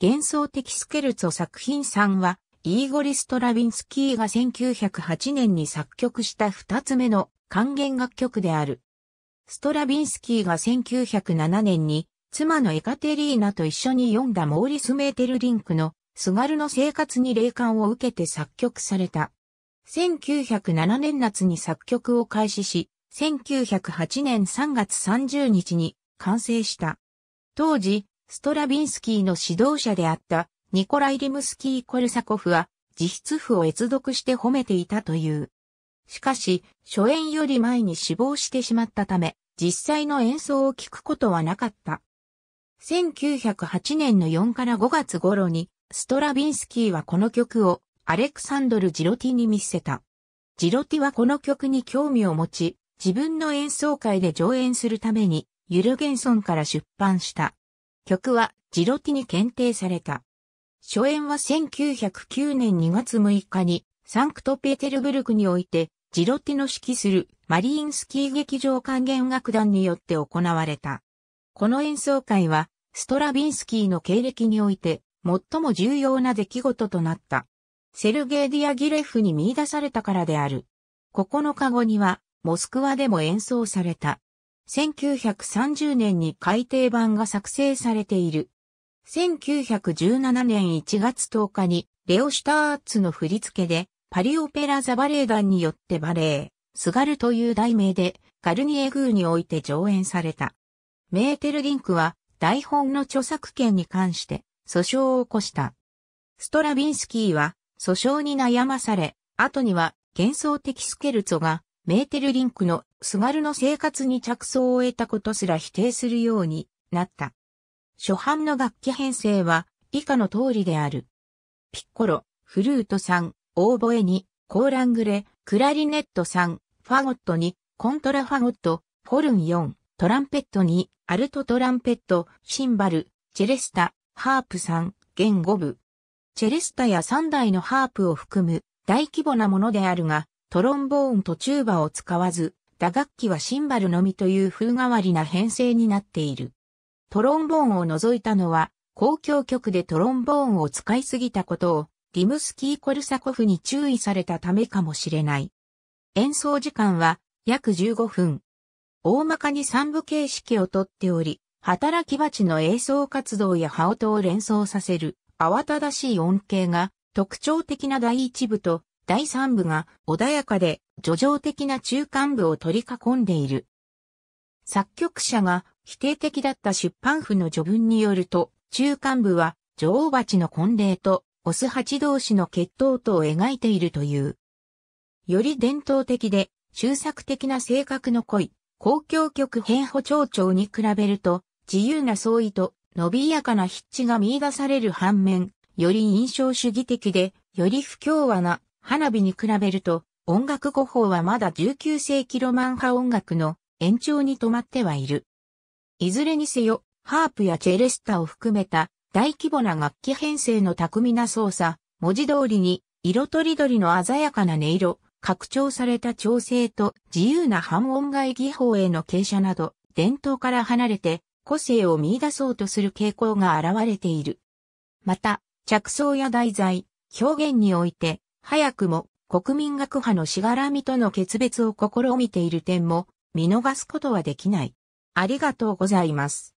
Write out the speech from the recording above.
幻想的スケルツォ作品3は、イーゴリ・ストラビンスキーが1908年に作曲した二つ目の還元楽曲である。ストラビンスキーが1907年に、妻のエカテリーナと一緒に読んだモーリス・メーテルリンクの、すがるの生活に霊感を受けて作曲された。1907年夏に作曲を開始し、1908年3月30日に完成した。当時、ストラビンスキーの指導者であったニコライ・リムスキー・コルサコフは自筆譜を閲読して褒めていたという。しかし、初演より前に死亡してしまったため、実際の演奏を聞くことはなかった。1908年の4から5月頃に、ストラビンスキーはこの曲をアレクサンドル・ジロティに見せた。ジロティはこの曲に興味を持ち、自分の演奏会で上演するために、ユルゲンソンから出版した曲はジロティに検定された。初演は1909年2月6日にサンクトペテルブルクにおいてジロティの指揮するマリインスキー劇場管弦楽団によって行われた。この演奏会はストラビンスキーの経歴において最も重要な出来事となった。セルゲイ・ディアギレフに見出されたからである。9日後にはモスクワでも演奏された。1930年に改訂版が作成されている。1917年1月10日にレオ・シュターツの振り付けでパリオペラザバレエ団によってバレエ、スガルという題名でガルニエ宮において上演された。メーテルリンクは台本の著作権に関して訴訟を起こした。ストラビンスキーは訴訟に悩まされ、後には幻想的スケルツォがメーテルリンクのすがるの生活に着想を得たことすら否定するようになった。初版の楽器編成は以下の通りである。ピッコロ、フルート3、オーボエ2、コーラングレ、クラリネット3、ファゴット2、コントラファゴット、フォルン4、トランペット2、アルトトランペット、シンバル、チェレスタ、ハープ3、弦5部。チェレスタや3台のハープを含む大規模なものであるが、トロンボーンとチューバを使わず、打楽器はシンバルのみという風変わりな編成になっている。トロンボーンを除いたのは、公共曲でトロンボーンを使いすぎたことを、リムスキー・コルサコフに注意されたためかもしれない。演奏時間は約15分。大まかに三部形式をとっており、働き鉢の演奏活動や羽音を連想させる、慌ただしい音形が特徴的な第一部と第3部が穏やかで叙情的な中間部を取り囲んでいる。作曲者が否定的だった出版部の序文によると、中間部は女王蜂の婚礼とオス蜂同士の血統とを描いているという。より伝統的で、終作的な性格の濃い、公共曲変補長調に比べると、自由な相違と、伸びやかな筆致が見出される反面、より印象主義的で、より不協和な花火に比べると、音楽語法はまだ19世紀ロマン派音楽の延長に止まってはいる。いずれにせよ、ハープやチェレスタを含めた大規模な楽器編成の巧みな操作、文字通りに色とりどりの鮮やかな音色、拡張された調整と自由な半音外技法への傾斜など、伝統から離れて個性を見出そうとする傾向が現れている。また、着想や題材、表現において、早くも国民学派のしがらみとの決別を試みている点も見逃すことはできない。ありがとうございます。